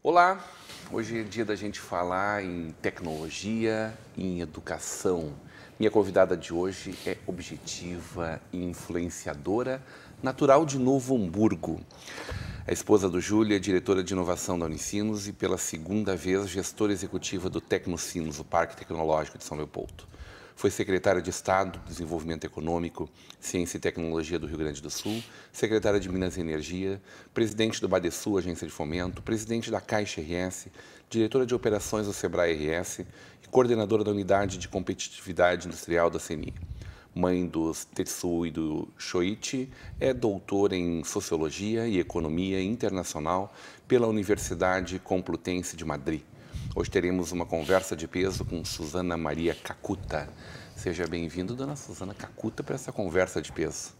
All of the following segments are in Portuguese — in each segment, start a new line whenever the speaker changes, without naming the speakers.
Olá, hoje é dia da gente falar em tecnologia, em educação. Minha convidada de hoje é objetiva e influenciadora, natural de Novo Hamburgo. A esposa do Júlio é diretora de inovação da Unicinos e, pela segunda vez, gestora executiva do Tecnocinos, o Parque Tecnológico de São Leopoldo. Foi secretária de Estado, Desenvolvimento Econômico, Ciência e Tecnologia do Rio Grande do Sul, secretária de Minas e Energia, presidente do Badesu, Agência de Fomento, presidente da Caixa RS, diretora de operações do Sebrae RS e coordenadora da Unidade de Competitividade Industrial da CNI mãe dos Tetsu e do Shoichi, é doutora em Sociologia e Economia Internacional pela Universidade Complutense de Madrid. Hoje teremos uma conversa de peso com Suzana Maria Cacuta. Seja bem-vindo, dona Suzana Cacuta, para essa conversa de peso.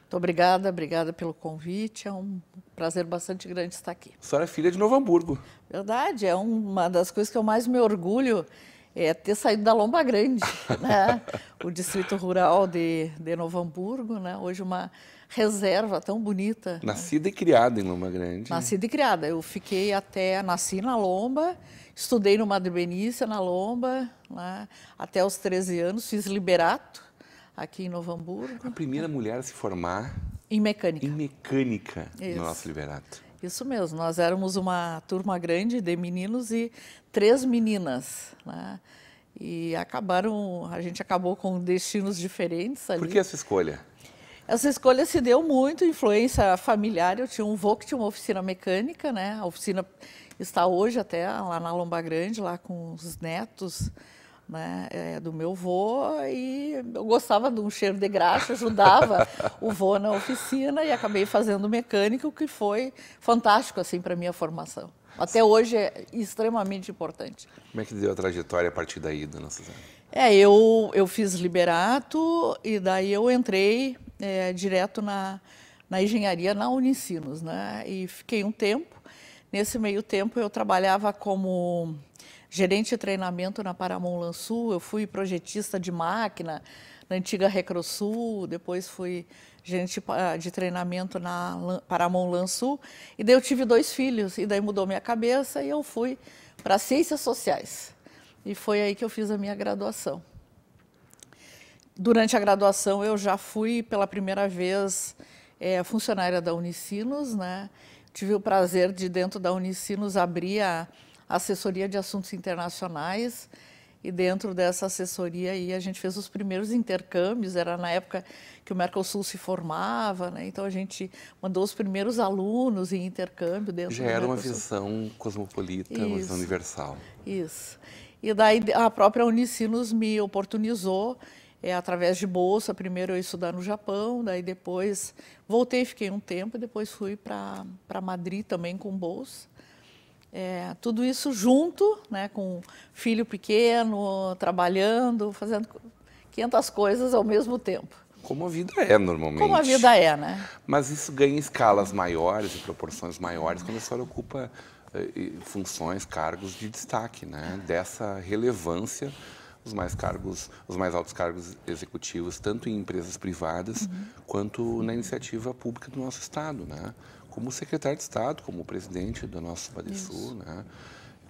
Muito obrigada, obrigada pelo convite. É um prazer bastante grande estar aqui.
A senhora é filha de Novo Hamburgo.
Verdade, é uma das coisas que eu mais me orgulho é ter saído da Lomba Grande, né? o distrito rural de, de Novo Hamburgo, né? hoje uma reserva tão bonita. Né? Nascida
né? e criada em Lomba Grande. Né? Nascida
e criada. Eu fiquei até, nasci na Lomba, Estudei no Madre Benícia, na Lomba, lá até os 13 anos, fiz liberato aqui em Novo Hamburgo.
A primeira mulher a se formar em mecânica. Em mecânica Isso. no nosso liberato.
Isso mesmo, nós éramos uma turma grande de meninos e três meninas, né? E acabaram, a gente acabou com destinos diferentes ali. Por que essa escolha? Essa escolha se deu muito influência familiar. Eu tinha um vô que tinha uma oficina mecânica, né? A oficina está hoje até lá na Lomba Grande, lá com os netos. Né, é, do meu vô e eu gostava de um cheiro de graxa, ajudava o vô na oficina e acabei fazendo mecânico, que foi fantástico assim para minha formação. Até hoje é extremamente importante.
Como é que deu a trajetória a partir daí, dona Suzana?
É, eu, eu fiz liberato e daí eu entrei é, direto na, na engenharia, na Unicinos, né? E fiquei um tempo. Nesse meio tempo, eu trabalhava como gerente de treinamento na Paramount Lançu, eu fui projetista de máquina na antiga Recrosul, depois fui gerente ah, de treinamento na Paramount Lançu, e daí eu tive dois filhos, e daí mudou minha cabeça e eu fui para Ciências Sociais. E foi aí que eu fiz a minha graduação durante a graduação eu já fui pela primeira vez é, funcionária da Unicinos, né? Tive o prazer de dentro da Unicinos abrir a assessoria de assuntos internacionais e dentro dessa assessoria aí a gente fez os primeiros intercâmbios, era na época que o Mercosul se formava, né? Então a gente mandou os primeiros alunos em intercâmbio dentro Já era uma visão
cosmopolita, Isso. uma visão universal.
Isso. E daí a própria Unicinos me oportunizou é, através de bolsa. Primeiro eu estudar no Japão, daí depois voltei, fiquei um tempo, depois fui para Madrid também com bolsa. É, tudo isso junto, né, com filho pequeno, trabalhando, fazendo 500 coisas ao mesmo tempo. Como a
vida é normalmente. Como a vida é, né? Mas isso ganha escalas maiores e proporções maiores quando a senhora ocupa eh, funções, cargos de destaque, né? Dessa relevância os mais cargos, os mais altos cargos executivos, tanto em empresas privadas uhum. quanto na iniciativa pública do nosso estado, né? Como secretário de Estado, como presidente do nosso Badesul, né?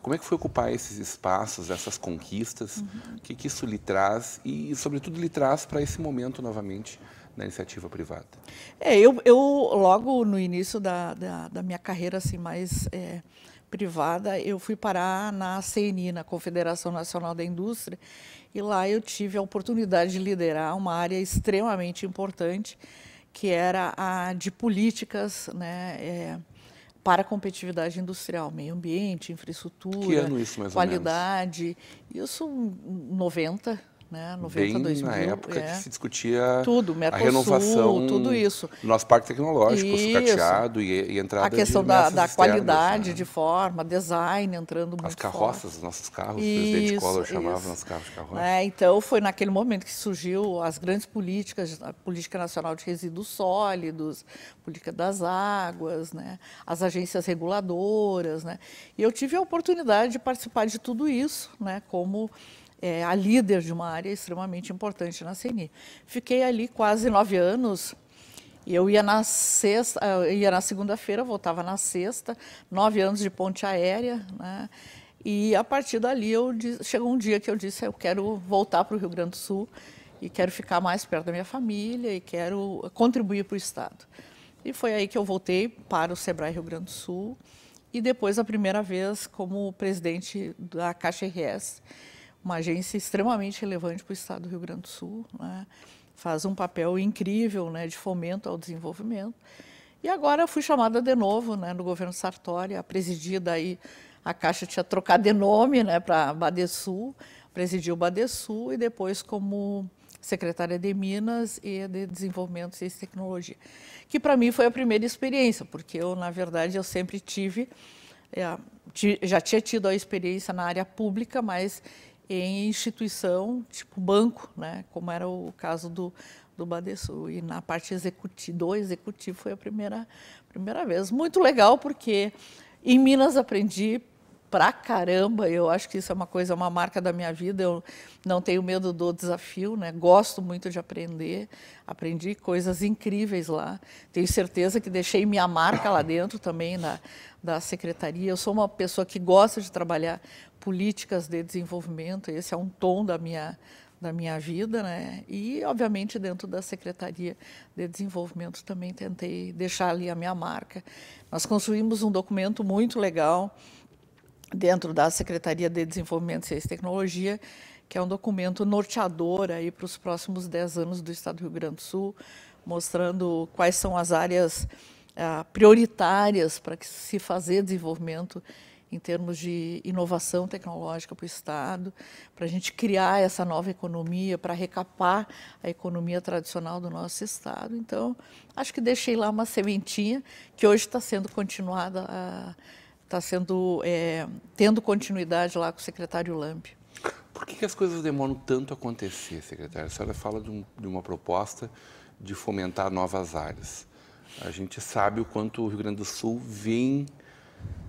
Como é que foi ocupar esses espaços, essas conquistas? Uhum. O uhum. que, que isso lhe traz e, sobretudo, lhe traz para esse momento novamente na iniciativa privada?
É, eu, eu logo no início da, da, da minha carreira assim mais é, privada, eu fui parar na CNI, na Confederação Nacional da Indústria, e lá eu tive a oportunidade de liderar uma área extremamente importante, que era a de políticas né, é, para a competitividade industrial, meio ambiente, infraestrutura, qualidade. Isso 90, né? 90, Bem 2000, na época é. que se discutia tudo, a renovação, tudo isso.
nosso parque tecnológico, isso. sucateado e, e entrada A questão da, da qualidade né? de
forma, design entrando muito As carroças, os
nossos carros, isso, o presidente Collor chamava isso. nossos carros de carroça. É,
então, foi naquele momento que surgiu as grandes políticas, a Política Nacional de Resíduos Sólidos, Política das Águas, né? as agências reguladoras. Né? E eu tive a oportunidade de participar de tudo isso, né? como é, a líder de uma área extremamente importante na CNI. Fiquei ali quase nove anos. Eu ia na sexta, ah, ia na segunda-feira, voltava na sexta, nove anos de ponte aérea, né? E a partir dali eu chegou um dia que eu disse eu quero voltar para o Rio Grande do Sul e quero ficar mais perto da minha família e quero contribuir para o estado. E foi aí que eu voltei para o Sebrae Rio Grande do Sul e depois a primeira vez como presidente da Caixa RS uma agência extremamente relevante para o estado do Rio Grande do Sul, né? faz um papel incrível né, de fomento ao desenvolvimento. E agora fui chamada de novo né, no governo Sartori, a presidir daí, a Caixa tinha trocado de nome né, para Badesul, presidiu o Badesul e depois como secretária de Minas e de Desenvolvimento, Ciência e Tecnologia. Que para mim foi a primeira experiência, porque eu, na verdade, eu sempre tive, eh, já tinha tido a experiência na área pública, mas em instituição, tipo banco, né? como era o caso do, do Badesul. E na parte executivo, do executivo foi a primeira, primeira vez. Muito legal, porque em Minas aprendi pra caramba. Eu acho que isso é uma coisa, é uma marca da minha vida. Eu não tenho medo do desafio, né? Gosto muito de aprender. Aprendi coisas incríveis lá. Tenho certeza que deixei minha marca lá dentro também na da secretaria. Eu sou uma pessoa que gosta de trabalhar políticas de desenvolvimento. Esse é um tom da minha da minha vida, né? E obviamente dentro da Secretaria de Desenvolvimento também tentei deixar ali a minha marca. Nós construímos um documento muito legal dentro da Secretaria de Desenvolvimento, Ciência e Tecnologia, que é um documento norteador aí para os próximos 10 anos do Estado do Rio Grande do Sul, mostrando quais são as áreas ah, prioritárias para que se fazer desenvolvimento em termos de inovação tecnológica para o Estado, para a gente criar essa nova economia, para recapar a economia tradicional do nosso Estado. Então, acho que deixei lá uma sementinha que hoje está sendo continuada a ah, está sendo é, tendo continuidade lá com o secretário Lamp.
Por que, que, as coisas demoram tanto a acontecer, secretário? A senhora fala de, um, de uma proposta de fomentar novas áreas. A gente sabe o quanto o Rio Grande do Sul vem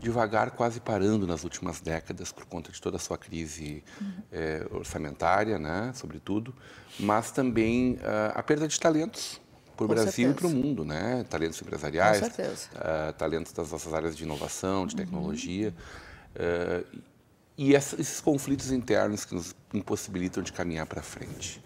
devagar, quase parando nas últimas décadas por conta de toda a sua crise uhum. é, orçamentária, né, sobretudo, mas também uh, a perda de talentos para o Brasil certeza. e para o mundo, né? Talentos empresariais, uh, talentos das nossas áreas de inovação, de uhum. tecnologia. Uhum. Uh, e essa, esses conflitos internos que nos impossibilitam de caminhar para frente.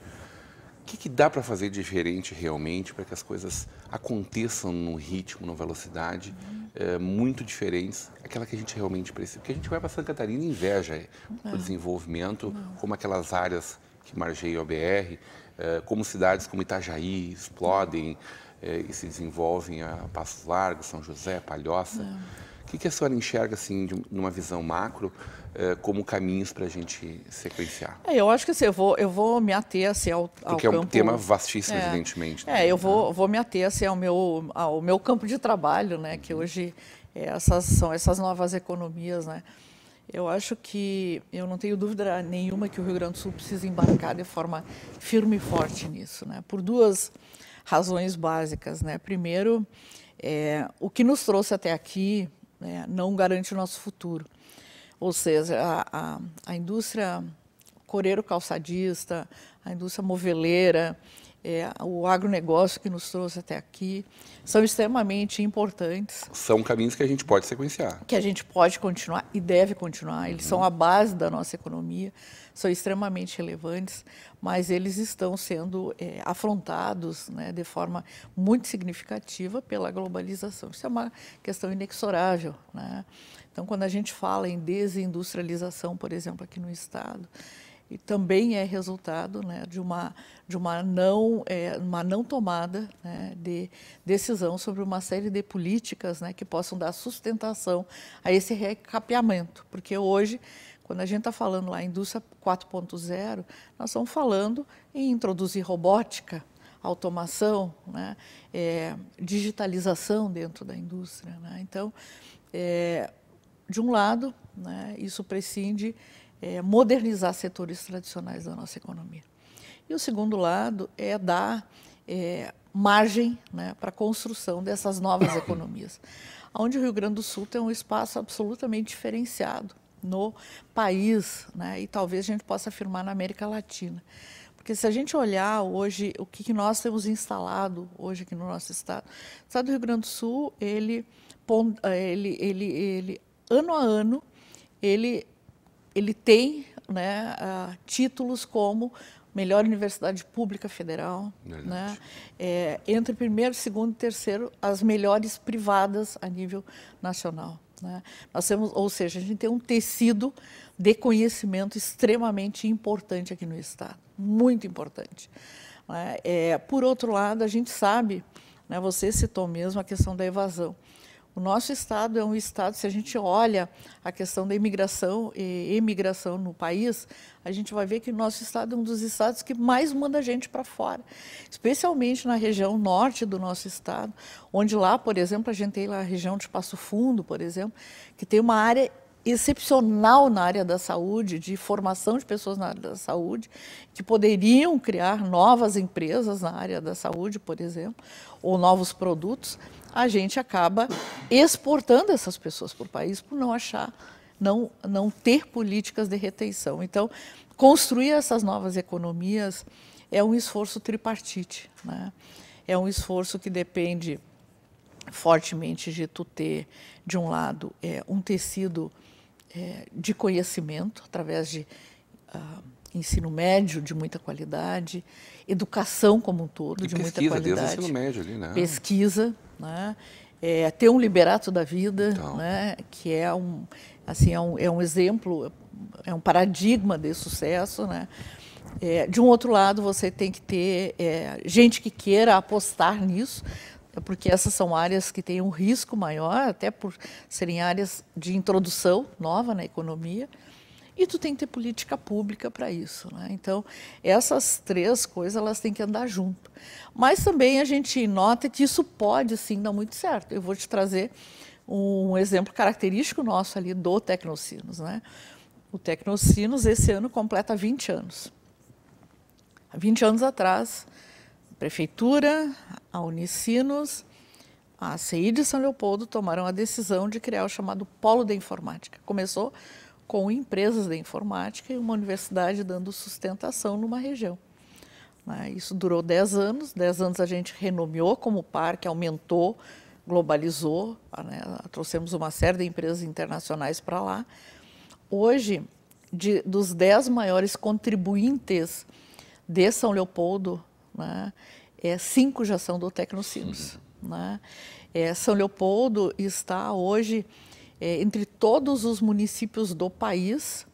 O que, que dá para fazer diferente realmente para que as coisas aconteçam num ritmo, numa velocidade uhum. uh, muito diferentes aquela que a gente realmente precisa? Porque a gente vai para Santa Catarina e inveja é. o desenvolvimento, como aquelas áreas que margeiam a BR, eh, como cidades como Itajaí explodem eh, e se desenvolvem a Passos Largos, São José, Palhoça. Não. É. O que, que a senhora enxerga, assim, de, numa visão macro, eh, como caminhos para a gente sequenciar?
É, eu acho que assim, eu, vou, eu vou me ater assim, ao, ao Porque é um tema vastíssimo, é, evidentemente. Né? É, eu vou, uhum. vou me ater assim, ao, meu, ao meu campo de trabalho, né, uhum. que hoje é, essas, são essas novas economias, né? Eu acho que eu não tenho dúvida nenhuma que o Rio Grande do Sul precisa embarcar de forma firme e forte nisso, né? Por duas razões básicas, né? Primeiro, é, o que nos trouxe até aqui né, não garante o nosso futuro. Ou seja, a, a, a indústria coreiro calçadista, a indústria moveleira, é, o agronegócio que nos trouxe até aqui, são extremamente importantes.
São caminhos que a gente pode
sequenciar. Que a gente pode continuar e deve continuar. Eles uhum. são a base da nossa economia, são extremamente relevantes, mas eles estão sendo é, afrontados né, de forma muito significativa pela globalização. Isso é uma questão inexorável. Né? Então, quando a gente fala em desindustrialização, por exemplo, aqui no Estado, e também é resultado né, de, uma, de uma, não, é, uma não tomada né, de decisão sobre uma série de políticas né, que possam dar sustentação a esse recapeamento. Porque hoje, quando a gente está falando lá em indústria 4.0, nós estamos falando em introduzir robótica, automação, né, é, digitalização dentro da indústria. Né? Então, é, de um lado, né, isso prescinde é, modernizar setores tradicionais da nossa economia. E o segundo lado é dar é, margem né, para a construção dessas novas economias, onde o Rio Grande do Sul tem um espaço absolutamente diferenciado no país, né, e talvez a gente possa afirmar na América Latina. Porque se a gente olhar hoje o que, nós temos instalado hoje aqui no nosso estado, o estado do Rio Grande do Sul, ele, é, ele, ele, ele ano a ano, ele ele tem né, uh, títulos como melhor universidade pública federal, né? É, entre primeiro, segundo e terceiro, as melhores privadas a nível nacional. Né? Nós temos, ou seja, a gente tem um tecido de conhecimento extremamente importante aqui no Estado, muito importante. Né? É, por outro lado, a gente sabe, né, você citou mesmo a questão da evasão. O nosso estado é um estado, se a gente olha a questão da imigração e emigração no país, a gente vai ver que o nosso estado é um dos estados que mais manda gente para fora, especialmente na região norte do nosso estado, onde lá, por exemplo, a gente tem lá a região de Passo Fundo, por exemplo, que tem uma área excepcional na área da saúde, de formação de pessoas na área da saúde, que poderiam criar novas empresas na área da saúde, por exemplo, ou novos produtos, a gente acaba exportando essas pessoas para o país por não achar, não, não ter políticas de retenção. Então, construir essas novas economias é um esforço tripartite. Né? É um esforço que depende fortemente de tu ter, de um lado, é, um tecido é, de conhecimento, através de. Uh, ensino médio de muita qualidade, educação como um todo e de muita qualidade. Pesquisa, ensino médio ali, né? Pesquisa, né? É, ter um liberato da vida, então. né? Que é um, assim, é um, é um exemplo, é um paradigma de sucesso, né? É, de um outro lado, você tem que ter é, gente que queira apostar nisso, porque essas são áreas que têm um risco maior, até por serem áreas de introdução nova na economia. E tu tem que ter política pública para isso, né? Então, essas três coisas, elas têm que andar junto. Mas também a gente nota que isso pode sim dar muito certo. Eu vou te trazer um exemplo característico nosso ali do Tecnocinos, né? O Tecnocinos esse ano completa 20 anos. Há 20 anos atrás, a prefeitura, a Unicinos, a CI de São Leopoldo tomaram a decisão de criar o chamado Polo da Informática. Começou com empresas de informática e uma universidade dando sustentação numa região. Né? Isso durou 10 anos. 10 anos a gente renomeou como parque, aumentou, globalizou, né? trouxemos uma série de empresas internacionais para lá. Hoje, de, dos 10 maiores contribuintes de São Leopoldo, né? é, cinco já são do Tecnocinos. Uhum. Né? É, São Leopoldo está hoje é, entre todos os municípios do país,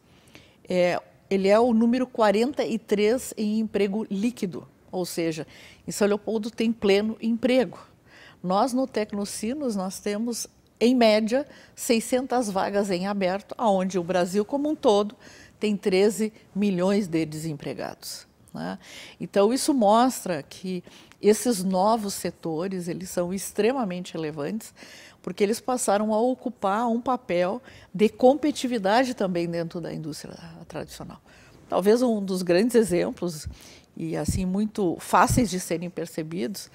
é, ele é o número 43 em emprego líquido, ou seja, em São Leopoldo tem pleno emprego. Nós no Tecnocinos nós temos em média 600 vagas em aberto, aonde o Brasil como um todo tem 13 milhões de desempregados. Né? Então isso mostra que esses novos setores, eles são extremamente relevantes, porque eles passaram a ocupar um papel de competitividade também dentro da indústria tradicional. Talvez um dos grandes exemplos e assim muito fáceis de serem percebidos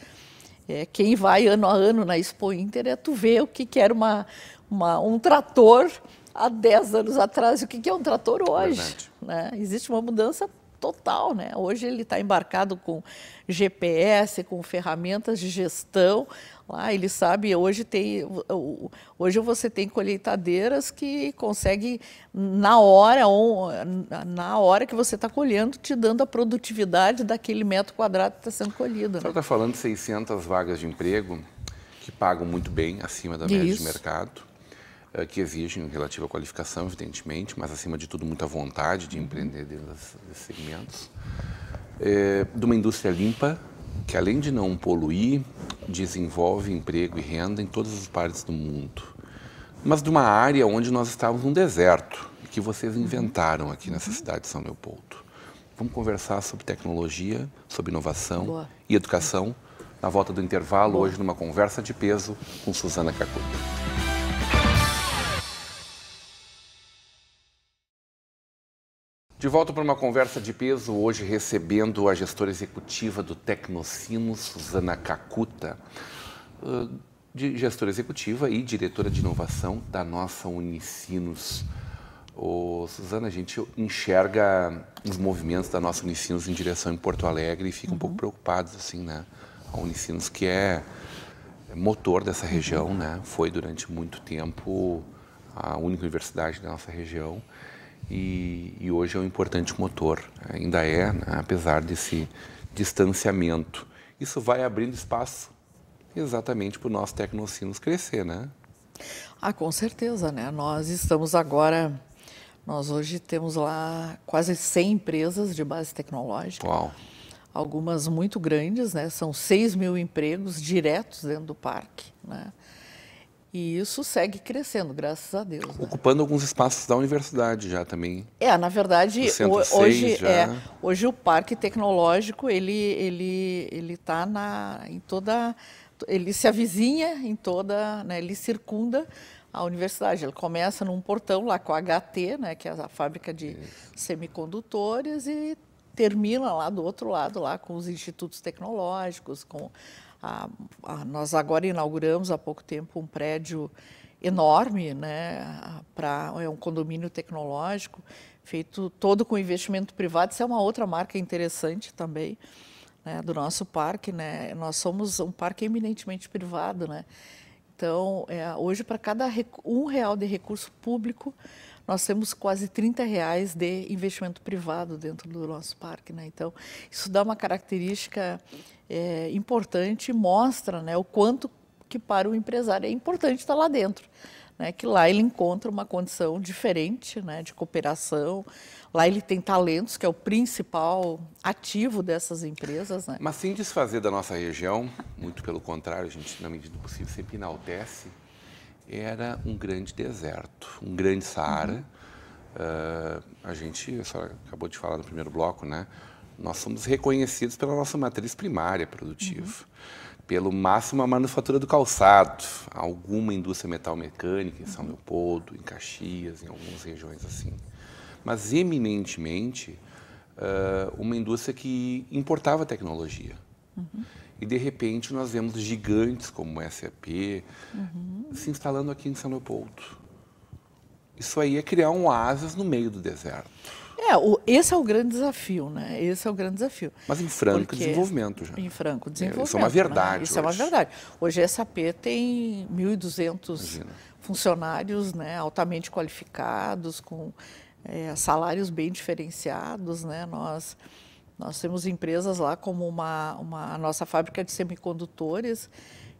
é quem vai ano a ano na Expo Inter é tu ver o que que era uma, uma um trator há 10 anos atrás e o que que é um trator hoje, Verdade. né? Existe uma mudança total, né? Hoje ele está embarcado com GPS, com ferramentas de gestão. Lá ah, ele sabe, hoje tem, hoje você tem colheitadeiras que consegue na hora, na hora que você está colhendo, te dando a produtividade daquele metro quadrado que está sendo colhido. Você né? está
falando de 600 vagas de emprego que pagam muito bem, acima da média Isso. de mercado eh, que exigem relativa qualificação, evidentemente, mas acima de tudo muita vontade de uhum. empreender dentro desses segmentos. É, de uma indústria limpa, que além de não poluir, desenvolve emprego e renda em todas as partes do mundo. Mas de uma área onde nós estávamos num deserto, que vocês uhum. inventaram aqui uhum. nessa cidade de São Leopoldo. Vamos conversar sobre tecnologia, sobre inovação Boa. e educação na volta do intervalo, Boa. hoje numa conversa de peso com Suzana Cacuia. De volta para uma conversa de peso, hoje recebendo a gestora executiva do Tecnocino, Suzana Cacuta, de gestora executiva e diretora de inovação da nossa Unicinos. Ô, Suzana, a gente enxerga os movimentos da nossa Unicinos em direção em Porto Alegre e fica uhum. um pouco uhum. preocupados, assim, né? A Unicinos, que é, é motor dessa uhum. região, né? Foi durante muito tempo a única universidade da nossa região e, e hoje é um importante motor, ainda é, né? apesar desse distanciamento. Isso vai abrindo espaço exatamente para o nosso Tecnocinos crescer, né?
Ah, com certeza, né? Nós estamos agora, nós hoje temos lá quase 100 empresas de base tecnológica. Uau! Algumas muito grandes, né? São 6 mil empregos diretos dentro do parque, né? E isso segue crescendo, graças a Deus. Né?
Ocupando alguns espaços da universidade já também.
É, na verdade, hoje, é, hoje o parque tecnológico ele ele ele está na em toda ele se avizinha em toda, né, ele circunda a universidade. Ele começa num portão lá com a HT, né, que é a fábrica de Isso. semicondutores e termina lá do outro lado lá com os institutos tecnológicos, com a, a, nós agora inauguramos há pouco tempo um prédio enorme, né, para é um condomínio tecnológico feito todo com investimento privado. Isso é uma outra marca interessante também né, do nosso parque, né. Nós somos um parque eminentemente privado, né. Então é, hoje para cada um real de recurso público nós temos quase 30 reais de investimento privado dentro do nosso parque. Né? Então, isso dá uma característica é, importante e mostra né, o quanto que para o empresário é importante estar lá dentro. Né, que lá ele encontra uma condição diferente né, de cooperação. Lá ele tem talentos, que é o principal ativo dessas empresas. Né? Mas
sem desfazer da nossa região, muito pelo contrário, a gente, na medida do possível, sempre enaltece era um grande deserto, um grande Saara. Uhum. Uh, a gente, só acabou de falar no primeiro bloco, né? Nós somos reconhecidos pela nossa matriz primária produtiva, uhum. pelo máximo a manufatura do calçado, alguma indústria metal mecânica em São uhum. Leopoldo, em Caxias, em algumas regiões assim. Mas eminentemente uh, uma indústria que importava tecnologia. Uhum. E de repente nós vemos gigantes como o SAP uhum. se instalando aqui em São Leopoldo. Isso aí é criar um oásis no meio do deserto.
É, o, esse é o grande desafio, né? Esse é o grande desafio. Mas em franco Porque desenvolvimento já. Em franco desenvolvimento. É, isso é uma né? verdade. Né? Isso hoje. é uma verdade. Hoje a SAP tem 1.200 funcionários né, altamente qualificados, com é, salários bem diferenciados, né? Nós nós temos empresas lá como uma, uma a nossa fábrica de semicondutores,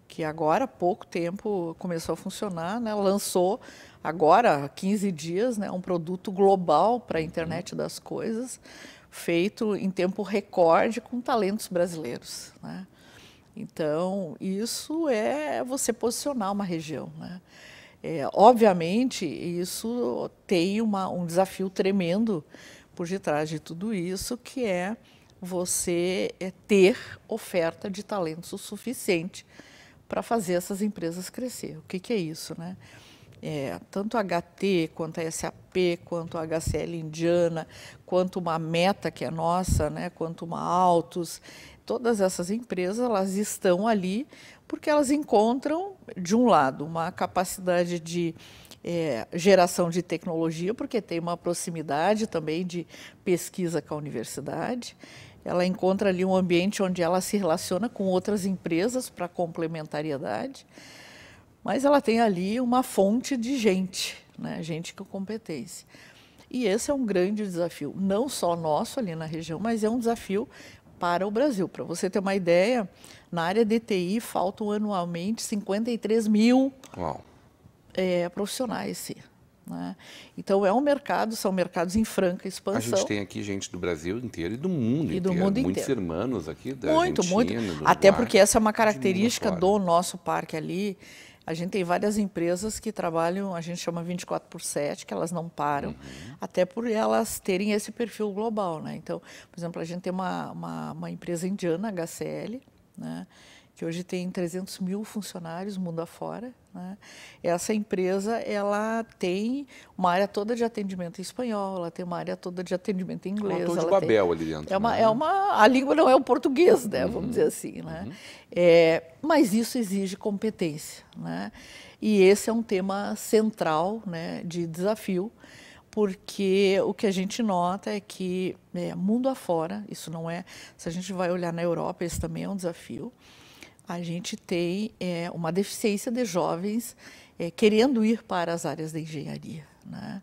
que agora há pouco tempo começou a funcionar, né? lançou agora, há 15 dias, né? um produto global para a uhum. internet das coisas, feito em tempo recorde com talentos brasileiros. Né? Então, isso é você posicionar uma região. Né? É, obviamente, isso tem uma, um desafio tremendo por detrás de tudo isso, que é você é, ter oferta de talentos o suficiente para fazer essas empresas crescer. O que, que é isso, né? É, tanto HT, quanto a SAP, quanto a HCL Indiana, quanto uma Meta, que é nossa, né, quanto uma Autos, todas essas empresas elas estão ali porque elas encontram, de um lado, uma capacidade de é, geração de tecnologia, porque tem uma proximidade também de pesquisa com a universidade, ela encontra ali um ambiente onde ela se relaciona com outras empresas para complementariedade mas ela tem ali uma fonte de gente, né? gente com competência. E esse é um grande desafio, não só nosso ali na região, mas é um desafio para o Brasil. Para você ter uma ideia, na área de TI faltam anualmente 53 mil é, profissionais. Né? Então é um mercado, são mercados em franca expansão. A gente tem
aqui gente do Brasil inteiro e do mundo e inteiro. Do mundo Muitos inteiro. irmãos aqui da muito, Argentina, muito. Até porque essa
é uma característica do nosso parque ali. A gente tem várias empresas que trabalham, a gente chama 24 por 7, que elas não param, uhum. até por elas terem esse perfil global, né? Então, por exemplo, a gente tem uma, uma, uma empresa indiana, HCL, né? que hoje tem 300 mil funcionários mundo afora, né? Essa empresa ela tem uma área toda de atendimento em espanhol, ela tem uma área toda de atendimento em é inglês. É uma de Babel
tem... ali dentro. É uma,
né? é uma, a língua não é o português, né? Uhum. vamos dizer uhum. assim. Né? Uhum. É, mas isso exige competência. Né? E esse é um tema central né, de desafio, porque o que a gente nota é que é, mundo afora, isso não é. Se a gente vai olhar na Europa, esse também é um desafio a gente tem é, uma deficiência de jovens é, querendo ir para as áreas da engenharia. Né?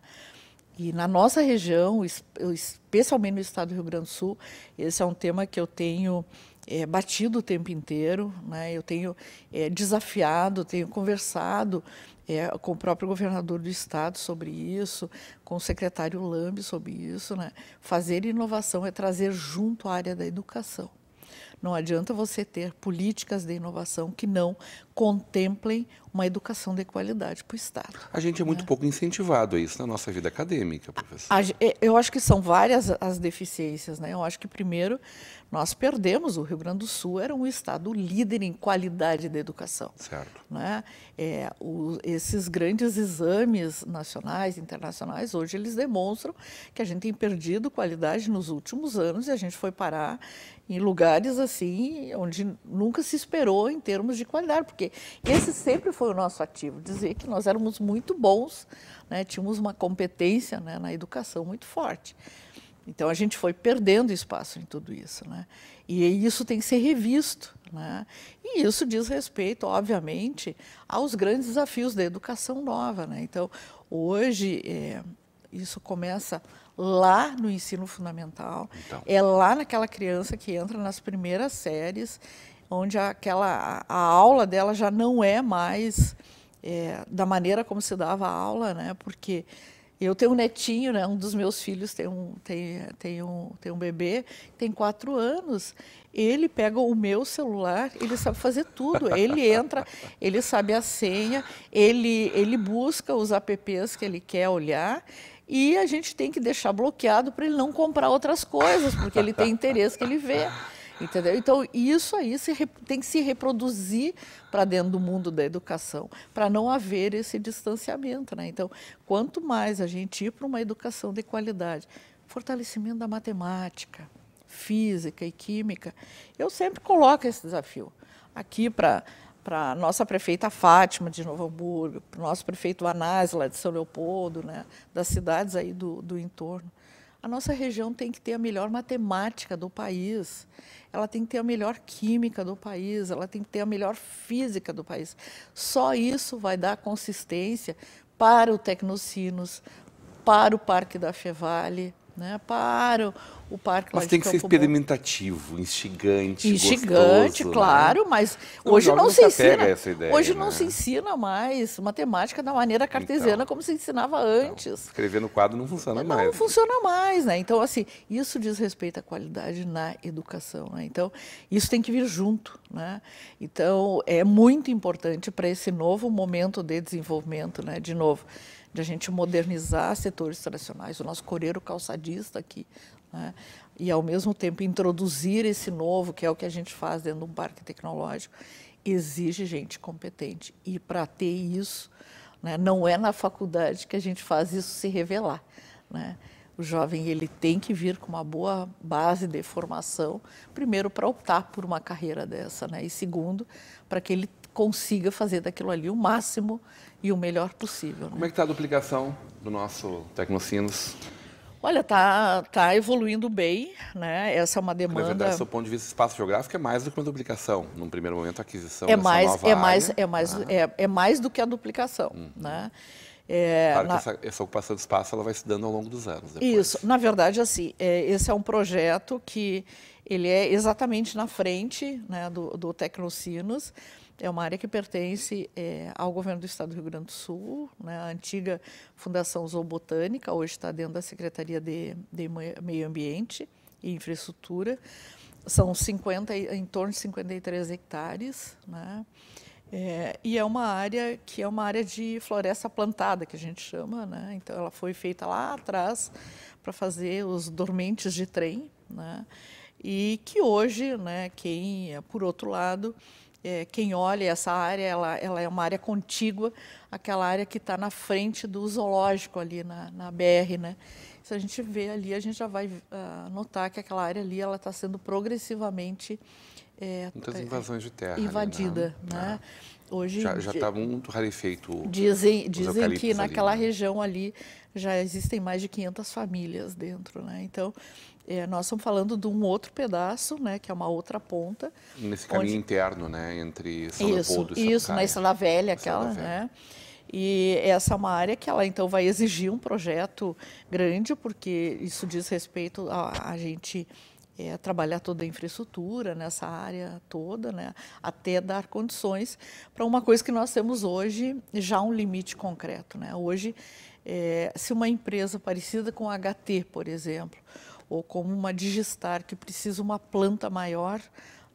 E na nossa região, especialmente no estado do Rio Grande do Sul, esse é um tema que eu tenho é, batido o tempo inteiro, né? eu tenho é, desafiado, tenho conversado é, com o próprio governador do estado sobre isso, com o secretário Lambe sobre isso. Né? Fazer inovação é trazer junto a área da educação. Não adianta você ter políticas de inovação que não contemplem uma educação de qualidade para o Estado.
A gente é muito né? pouco incentivado a isso na nossa vida acadêmica, professor.
Eh, eu acho que são várias as deficiências. Né? Eu acho que, primeiro, nós perdemos. O Rio Grande do Sul era um Estado líder em qualidade da educação. Certo. Né? É, eh, o, esses grandes exames nacionais, internacionais, hoje eles demonstram que a gente tem perdido qualidade nos últimos anos e a gente foi parar em lugares assim onde nunca se esperou em termos de qualidade, porque esse sempre foi o nosso ativo, dizer que nós éramos muito bons, né, tínhamos uma competência né, na educação muito forte. Então a gente foi perdendo espaço em tudo isso, né? E isso tem que ser revisto, né? E isso diz respeito, obviamente, aos grandes desafios da educação nova, né? Então hoje é, isso começa lá no ensino fundamental. Então. É lá naquela criança que entra nas primeiras séries, onde aquela, a aula dela já não é mais é, da maneira como se dava a aula, né? Porque eu tenho um netinho, né? Um dos meus filhos tem um, tem, tem um, tem um bebê, tem quatro anos. Ele pega o meu celular, ele sabe fazer tudo. Ele entra, ele sabe a senha, ele, ele busca os apps que ele quer olhar e a gente tem que deixar bloqueado para ele não comprar outras coisas, porque ele tem interesse que ele vê. Entendeu? Então, isso aí se, tem que se reproduzir para dentro do mundo da educação, para não haver esse distanciamento. Né? Então, quanto mais a gente ir para uma educação de qualidade, fortalecimento da matemática, física e química, eu sempre coloco esse desafio. Aqui para para a nossa prefeita Fátima de Novo Hamburgo, para o nosso prefeito Anás, lá de São Leopoldo, né, das cidades aí do, do entorno. A nossa região tem que ter a melhor matemática do país, ela tem que ter a melhor química do país, ela tem que ter a melhor física do país. Só isso vai dar consistência para o Tecnocinos, para o Parque da Fevale, né, para o Parque Mas tem que ser
experimentativo, instigante, Instigante, gostoso, né? claro, né?
mas hoje não, se, se ensina. Essa ideia, hoje né? não se ensina mais matemática da maneira então. cartesiana então, como se ensinava então, antes. Então,
escrever no quadro não funciona não mais. Não funciona
mais, né? Então, assim, isso diz respeito à qualidade na educação. Né? Então, isso tem que vir junto. Né? Então, é muito importante para esse novo momento de desenvolvimento, né? De novo de a gente modernizar setores tradicionais, o nosso coreiro calçadista aqui, né? e ao mesmo tempo introduzir esse novo, que é o que a gente faz dentro de um parque tecnológico, exige gente competente. E para ter isso, né, não é na faculdade que a gente faz isso se revelar. Né? O jovem ele tem que vir com uma boa base de formação, primeiro para optar por uma carreira dessa, né? e segundo, para que ele consiga fazer daquilo ali o máximo e o melhor possível. Né? Como
é que está a duplicação do nosso Tecnocinos?
Olha, tá, tá evoluindo bem, né? Essa é uma demanda. Na verdade, do
ponto de vista espaço geográfico é mais do que uma duplicação. Num primeiro momento, a aquisição é mais, nova é mais, é mais, né? é,
é, mais do que a duplicação, uhum. né? É, claro na... que
essa, essa, ocupação de espaço ela vai se dando ao longo dos anos. Depois.
Isso, na verdade, assim, é, esse é um projeto que ele é exatamente na frente né, do, do Tecnocinos. É uma área que pertence é, ao governo do Estado do Rio Grande do Sul, né? a antiga Fundação Zoobotânica, hoje está dentro da Secretaria de, de Meio Ambiente e Infraestrutura. São 50, em torno de 53 hectares. Né? É, e é uma área que é uma área de floresta plantada, que a gente chama, né? Então, ela foi feita lá atrás para fazer os dormentes de trem, né? E que hoje, né, quem, por outro lado, é, quem olha essa área, ela, ela é uma área contígua, aquela área que está na frente do zoológico ali na, na BR, né? se a gente vê ali, a gente já vai uh, notar que aquela área ali ela está sendo progressivamente é, muitas eh, invasões de terra invadida, ali, né? né? É. Hoje já está
muito rarefeito. Dizem, dizem que naquela né?
região ali já existem mais de 500 famílias dentro, né? Então é, nós estamos falando de um outro pedaço, né, que é uma outra ponta. Nesse onde... caminho
interno, né, entre São isso, Leopoldo e Isso, na Estrada
Velha, aquela, Velha. né? E essa é uma área que ela então vai exigir um projeto grande, porque isso diz respeito a, a gente é, trabalhar toda a infraestrutura nessa área toda, né, até dar condições para uma coisa que nós temos hoje já um limite concreto. Né? Hoje, é, se uma empresa parecida com a HT, por exemplo, ou como uma Digistar, que precisa uma planta maior,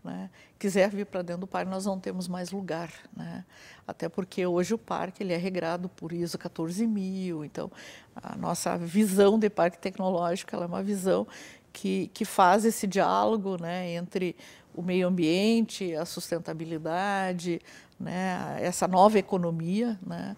né? quiser vir para dentro do parque, nós não temos mais lugar, né? Até porque hoje o parque ele é regrado por ISO 14000, então a nossa visão de parque tecnológico é uma visão que, que faz esse diálogo, né, entre o meio ambiente, a sustentabilidade, né, essa nova economia, né?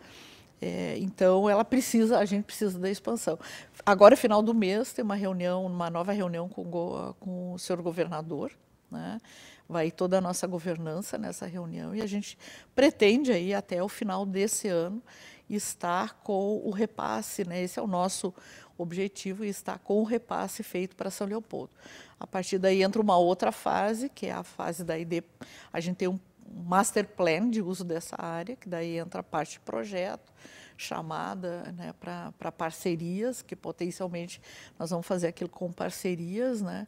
É, então ela precisa, a gente precisa da expansão. Agora, final do mês, tem uma reunião, uma nova reunião com, com o senhor governador, né? vai toda a nossa governança nessa reunião e a gente pretende aí até o final desse ano estar com o repasse, né? Esse é o nosso objetivo e com o repasse feito para São Leopoldo. A partir daí entra uma outra fase, que é a fase da de a gente tem um master plan de uso dessa área, que daí entra a parte de projeto, chamada né, para parcerias, que potencialmente nós vamos fazer aquilo com parcerias, né?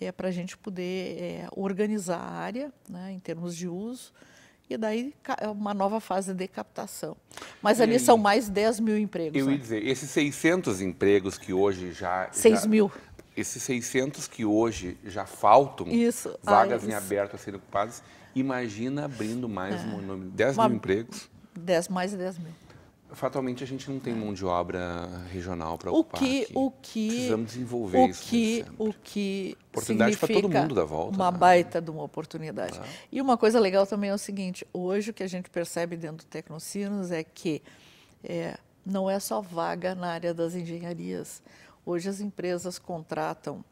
é, para a gente poder é, organizar a área né, em termos de uso. E daí é uma nova fase de captação. Mas ali e, são mais 10 mil empregos. Eu né? ia
dizer, esses 600 empregos que hoje já... 6 já, mil. Esses 600 que hoje já faltam, isso. Ah, vagas ah, em aberto a serem ocupadas, imagina abrindo mais é. um, 10 uma, mil empregos.
10, mais 10 mil.
Fatalmente a gente não tem é. mão de obra regional para ocupar. O que, aqui. o
que precisamos desenvolver o isso que, o que oportunidade para todo mundo da volta. Uma né? baita de uma oportunidade. Tá. E uma coisa legal também é o seguinte: hoje o que a gente percebe dentro do Tecnocinos é que é, não é só vaga na área das engenharias. Hoje as empresas contratam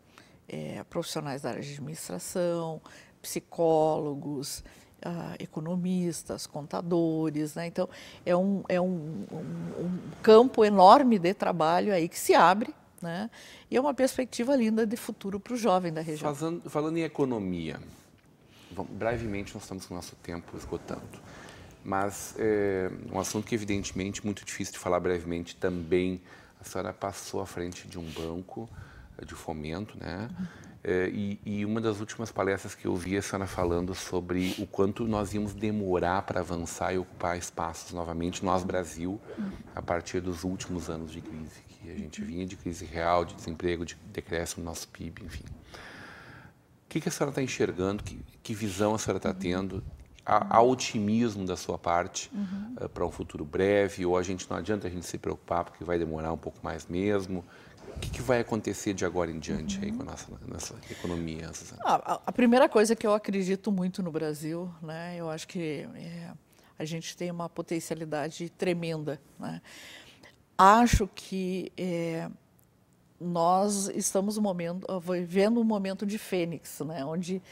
é, profissionais da área de administração, psicólogos, ah, economistas, contadores, né? então é, um, é um, um, um, campo enorme de trabalho aí que se abre, né? E é uma perspectiva linda de futuro para o jovem da região.
Fazendo, falando em economia, vamos, brevemente nós estamos com o nosso tempo esgotando, mas é um assunto que evidentemente é muito difícil de falar brevemente também. A senhora passou à frente de um banco de fomento, né? Uhum eh, e, e, uma das últimas palestras que eu vi é a senhora falando sobre o quanto nós íamos demorar para avançar e ocupar espaços novamente, nós, Brasil, a partir dos últimos anos de crise, que a gente vinha de crise real, de desemprego, de decréscimo no nosso PIB, enfim. O que, que a senhora está enxergando? Que, que, visão a senhora está tendo? Há, há, otimismo da sua parte uhum. uh, eh, para um futuro breve? Ou a gente não adianta a gente se preocupar porque vai demorar um pouco mais mesmo? O que, que, vai acontecer de agora em diante uhum. aí com a nossa, nossa economia,
Ah, a, primeira coisa que eu acredito muito no Brasil, né? Eu acho que é, a gente tem uma potencialidade tremenda, né? Acho que é, nós estamos um momento, vivendo um momento de fênix, né? Onde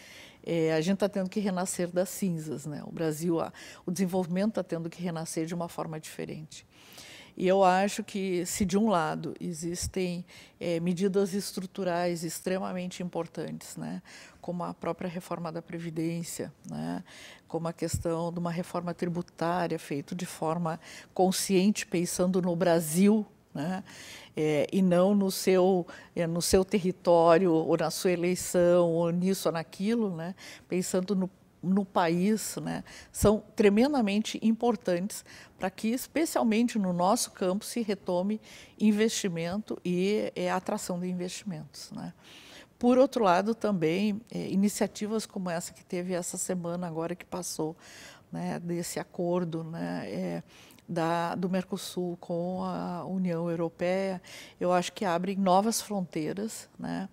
é, a gente está tendo que renascer das cinzas, né? O Brasil, a, o desenvolvimento está tendo que renascer de uma forma diferente. E eu acho que, se de um lado existem é, medidas estruturais extremamente importantes, né, como a própria reforma da Previdência, né, como a questão de uma reforma tributária feita de forma consciente, pensando no Brasil, né? É, e não no seu, é, no seu território, ou na sua eleição, ou nisso ou naquilo, né? pensando no no país né, são tremendamente importantes para que, especialmente no nosso campo, se retome investimento e é, atração de investimentos. Né. Por outro lado, também, é, iniciativas como essa que teve essa semana agora que passou, né, desse acordo né, é, da, do Mercosul com a União Europeia, eu acho que abre novas fronteiras, né,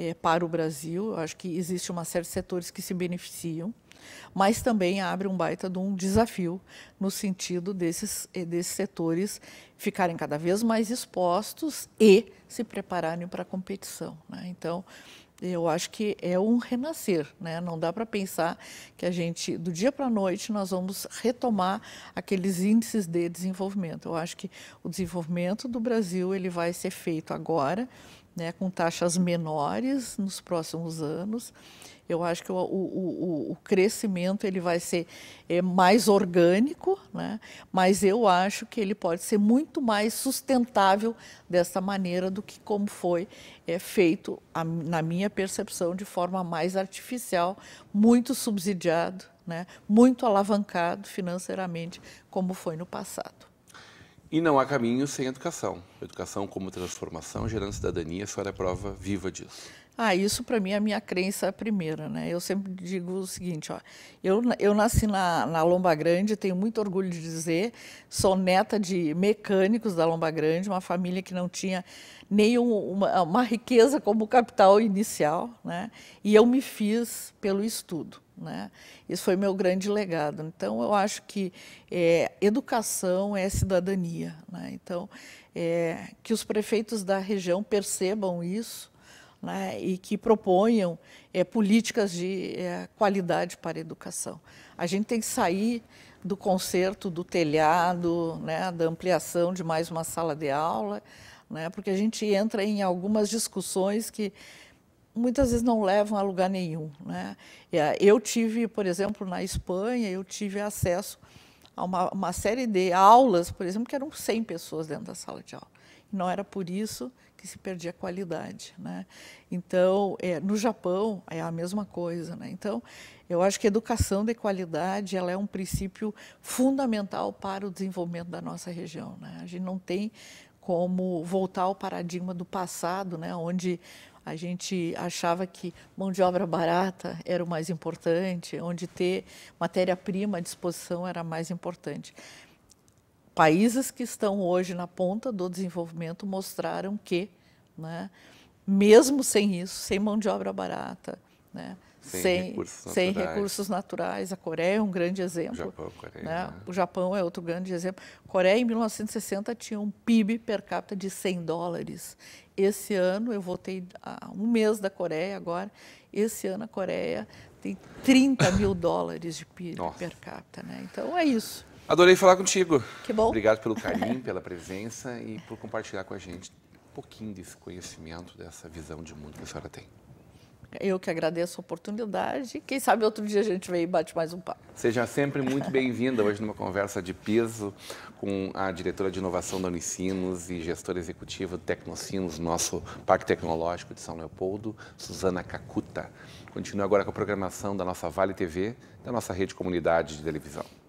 é, para o Brasil. Eu acho que existe uma série de setores que se beneficiam, mas também abre um baita de um desafio no sentido desses, é, desses setores ficarem cada vez mais expostos e se prepararem para a competição. Né? Então, eu acho que é um renascer, né? Não dá para pensar que a gente do dia para a noite nós vamos retomar aqueles índices de desenvolvimento. Eu acho que o desenvolvimento do Brasil ele vai ser feito agora né, com taxas menores nos próximos anos. Eu acho que o, o, o, crescimento ele vai ser é, mais orgânico, né? mas eu acho que ele pode ser muito mais sustentável dessa maneira do que como foi é, feito, a, na minha percepção, de forma mais artificial, muito subsidiado, né? muito alavancado financeiramente, como foi no passado.
E não há caminho sem educação. Educação como transformação, gerando cidadania, a senhora é prova viva disso.
Ah, isso para mim é a minha crença primeira, né? Eu sempre digo o seguinte, ó, eu, eu nasci na, na Lomba Grande, tenho muito orgulho de dizer, sou neta de mecânicos da Lomba Grande, uma família que não tinha nem uma riqueza como capital inicial, né? E eu me fiz pelo estudo. Né? Isso foi meu grande legado. Então, eu acho que é, educação é cidadania. Né? Então, é, que os prefeitos da região percebam isso né, e que proponham é, políticas de é, qualidade para a educação. A gente tem que sair do conserto do telhado, né, da ampliação de mais uma sala de aula, né, porque a gente entra em algumas discussões que muitas vezes não levam a lugar nenhum. Né? Eh, eu tive, por exemplo, na Espanha, eu tive acesso a uma, uma série de aulas, por exemplo, que eram 100 pessoas dentro da sala de aula. Não era por isso que se perdia a qualidade, né? Então, é, no Japão é a mesma coisa, né? Então, eu acho que educação de qualidade ela é um princípio fundamental para o desenvolvimento da nossa região, né? A gente não tem como voltar ao paradigma do passado, né? Onde a gente achava que mão de obra barata era o mais importante, onde ter matéria-prima à disposição era mais importante países que estão hoje na ponta do desenvolvimento mostraram que, né, mesmo sem isso, sem mão de obra barata, né, sem, sem, recursos sem, recursos, naturais. A Coreia é um grande exemplo. O Japão, Coreia, né? Né? O Japão é outro grande exemplo. A Coreia, em 1960, tinha um PIB per capita de 100 dólares. Esse ano, eu voltei há um mês da Coreia agora, esse ano a Coreia tem 30 mil dólares de PIB Nossa. per capita. Né? Então, é isso.
Adorei falar contigo. Que bom. Obrigado pelo carinho, pela presença e por compartilhar com a gente um pouquinho desse conhecimento, dessa visão de mundo que a senhora tem.
Eu que agradeço a oportunidade. Quem sabe outro dia a gente vem e bate mais um papo.
Seja sempre muito bem-vinda hoje numa conversa de peso com a diretora de inovação da Unicinos e gestora executiva do Tecnocinos, nosso Parque Tecnológico de São Leopoldo, Suzana Cacuta. Continue agora com a programação da nossa Vale TV, da nossa rede comunidade de televisão.